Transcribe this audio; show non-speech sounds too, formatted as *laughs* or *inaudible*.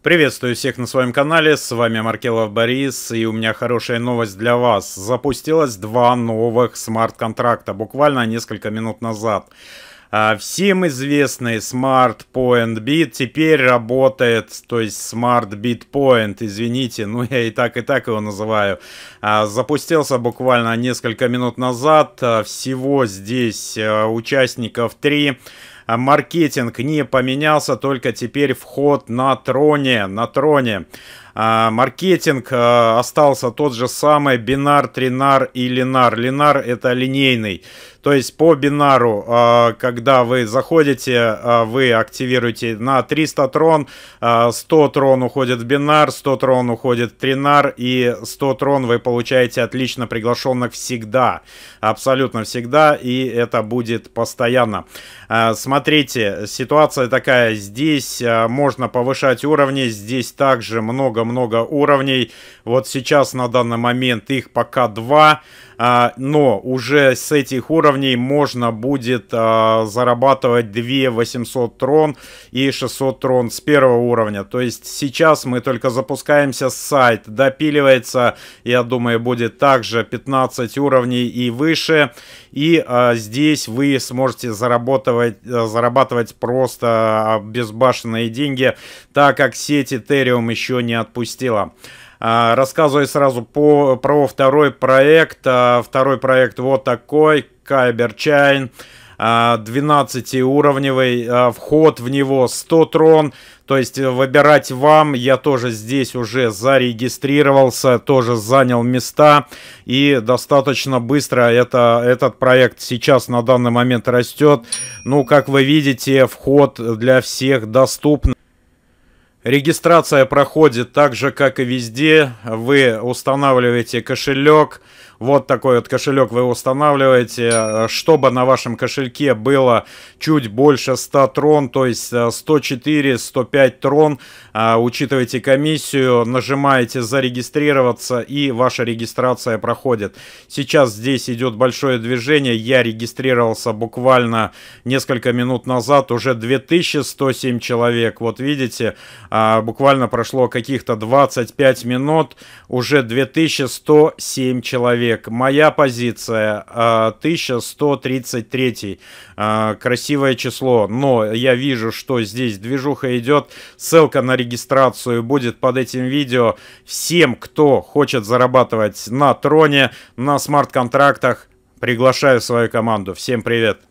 Приветствую всех на своем канале, с вами Маркелов Борис, и у меня хорошая новость для вас. Запустилось два новых смарт-контракта, буквально несколько минут назад. А, всем известный Smart Point Bit теперь работает, то есть Smart Bit Point, извините, *laughs* ну я и так и так его называю. А, запустился буквально несколько минут назад, а, всего здесь участников три. А маркетинг не поменялся, только теперь вход на троне, на троне. А, маркетинг а, остался тот же самый бинар, тринар и линар. Линар это линейный. То есть по бинару, а, когда вы заходите, вы активируете на 300 трон, а, 100 трон уходит в бинар, 100 трон уходит в тринар и 100 трон вы получаете отлично приглашенных всегда. Абсолютно всегда и это будет постоянно. Смотрите, ситуация такая. Здесь можно повышать уровни, здесь также много много уровней. Вот сейчас на данный момент их пока два. А, но уже с этих уровней можно будет а, зарабатывать 2 800 трон и 600 трон с первого уровня. То есть сейчас мы только запускаемся с сайт, допиливается, я думаю, будет также 15 уровней и выше. И а, здесь вы сможете зарабатывать, зарабатывать просто безбашенные деньги, так как сеть Ethereum еще не отпустила. А, Рассказываю сразу по, про второй проект. А, второй проект вот такой, Кайберчайн. 12-уровневый, а, вход в него 100 трон, то есть выбирать вам, я тоже здесь уже зарегистрировался, тоже занял места и достаточно быстро это, этот проект сейчас на данный момент растет. Ну, как вы видите, вход для всех доступен. Регистрация проходит так же, как и везде. Вы устанавливаете кошелек, вот такой вот кошелек вы устанавливаете. Э, чтобы на вашем кошельке было чуть больше 100 трон, то есть 104-105 э, трон, э, учитывайте комиссию, нажимаете зарегистрироваться и ваша регистрация проходит. Сейчас здесь идет большое движение. Я регистрировался буквально несколько минут назад, уже 2107 человек. Вот видите, буквально прошло каких-то 25 минут, уже 2107 человек человек, моя позиция 1133, а, а, красивое число, но я вижу, что здесь движуха идет, ссылка на регистрацию будет под этим видео. Всем, кто хочет зарабатывать на троне, на смарт-контрактах, приглашаю свою команду. Всем привет!